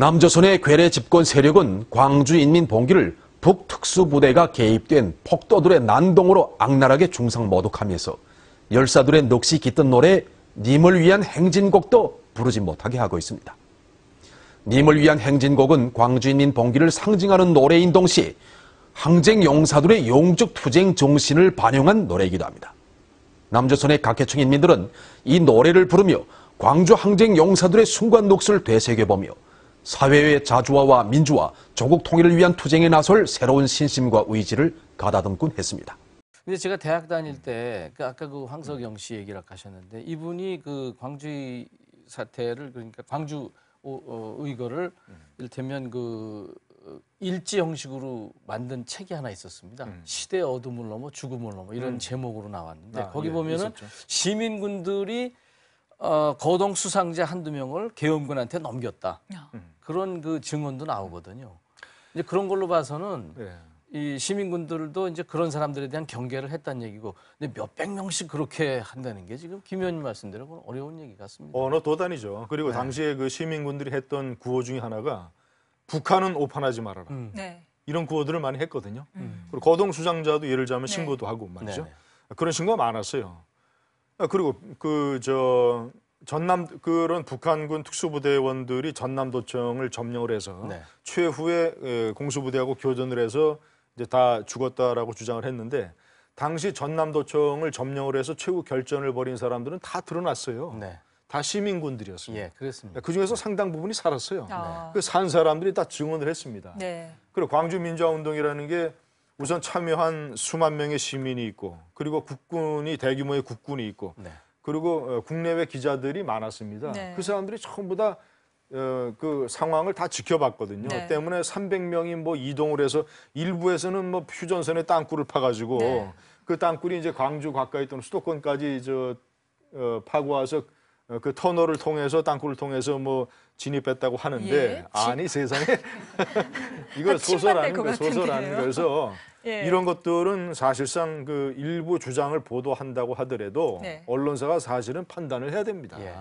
남조선의 괴뢰 집권 세력은 광주인민봉기를 북특수부대가 개입된 폭도들의 난동으로 악랄하게 중상모독하면서 열사들의 녹시 깃든 노래 님을 위한 행진곡도 부르지 못하게 하고 있습니다. 님을 위한 행진곡은 광주인민봉기를 상징하는 노래인 동시에 항쟁 용사들의 용적 투쟁 정신을 반영한 노래이기도 합니다. 남조선의 각계층 인민들은 이 노래를 부르며 광주 항쟁 용사들의 순간 녹슬 되새겨보며 사회의 자주화와 민주화, 조국 통일을 위한 투쟁에 나설 새로운 신심과 의지를 가다듬곤 했습니다. 근데 제가 대학 다닐 때 그 아까 그 황석영 씨 얘기를 하셨는데 이분이 그 광주 사태를 그러니까 광주 어, 의거를 일테면 그 어, 일지 형식으로 만든 책이 하나 있었습니다. 음. 시대 어둠을 넘어 죽음을 넘어 이런 음. 제목으로 나왔는데 아, 거기 예, 보면은 있었죠. 시민군들이 어, 거동 수상자 한두 명을 계엄군한테 넘겼다. 음. 그런 그 증언도 나오거든요. 이제 그런 걸로 봐서는 네. 이 시민군들도 이제 그런 사람들에 대한 경계를 했다는 얘기고 근데 몇 백 명씩 그렇게 한다는 게 지금 김 의원님 말씀대로 보 어려운 얘기 같습니다. 언어 도단이죠. 그리고 네. 당시에 그 시민군들이 했던 구호 중에 하나가 북한은 오판하지 말아라. 음. 네. 이런 구호들을 많이 했거든요. 음. 음. 그리고 거동 수장자도 예를 들자면 네. 신고도 하고 말이죠. 네. 그런 신고가 많았어요. 아, 그리고 그저 전남 그런 북한군 특수부대원들이 전남도청을 점령을 해서 네. 최후에 공수부대하고 교전을 해서 이제 다 죽었다라고 주장을 했는데 당시 전남도청을 점령을 해서 최후 결전을 벌인 사람들은 다 드러났어요. 네. 다 시민군들이었습니다. 예, 그렇습니다. 그 중에서 상당 부분이 살았어요. 아. 그산 사람들이 다 증언을 했습니다. 네. 그리고 광주 민주화운동이라는 게 우선 참여한 수만 명의 시민이 있고 그리고 국군이 대규모의 국군이 있고 네. 그리고 어, 국내외 기자들이 많았습니다. 네. 그 사람들이 전부 다그 어, 상황을 다 지켜봤거든요. 네. 때문에 300명이 뭐 이동을 해서 일부에서는 뭐 휴전선에 땅굴을 파가지고 네. 그 땅굴이 이제 광주 가까이 또는 수도권까지 저 어, 파고 와서 그 터널을 통해서 땅굴을 통해서 뭐 진입했다고 하는데 예? 아니 세상에 이거 소설 아닌가 소설 아닌가 해서 예. 이런 것들은 사실상 그 일부 주장을 보도한다고 하더라도 네. 언론사가 사실은 판단을 해야 됩니다. 예.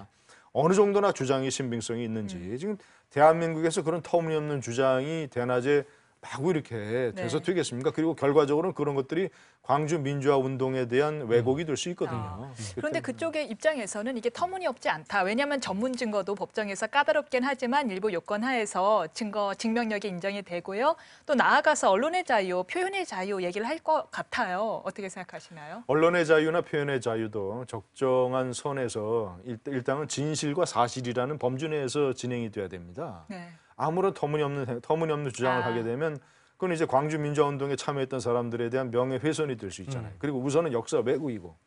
어느 정도나 주장이 신빙성이 있는지 음. 지금 대한민국에서 그런 터무니없는 주장이 대낮에 마구 이렇게 돼서 네. 되겠습니까? 그리고 결과적으로는 그런 것들이 광주 민주화 운동에 대한 왜곡이 될 수 있거든요. 아. 음. 그런데 그쪽의 입장에서는 이게 터무니없지 않다. 왜냐하면 전문 증거도 법정에서 까다롭긴 하지만 일부 요건 하에서 증거 증명력이 인정이 되고요. 또 나아가서 언론의 자유, 표현의 자유 얘기를 할 것 같아요. 어떻게 생각하시나요? 언론의 자유나 표현의 자유도 적정한 선에서 일단은 진실과 사실이라는 범주 내에서 진행이 돼야 됩니다. 네. 아무런 터무니없는 터무니없는 주장을 아. 하게 되면 그건 이제 광주 민주화운동에 참여했던 사람들에 대한 명예훼손이 될 수 있잖아요. 음. 그리고 우선은 역사 왜곡이고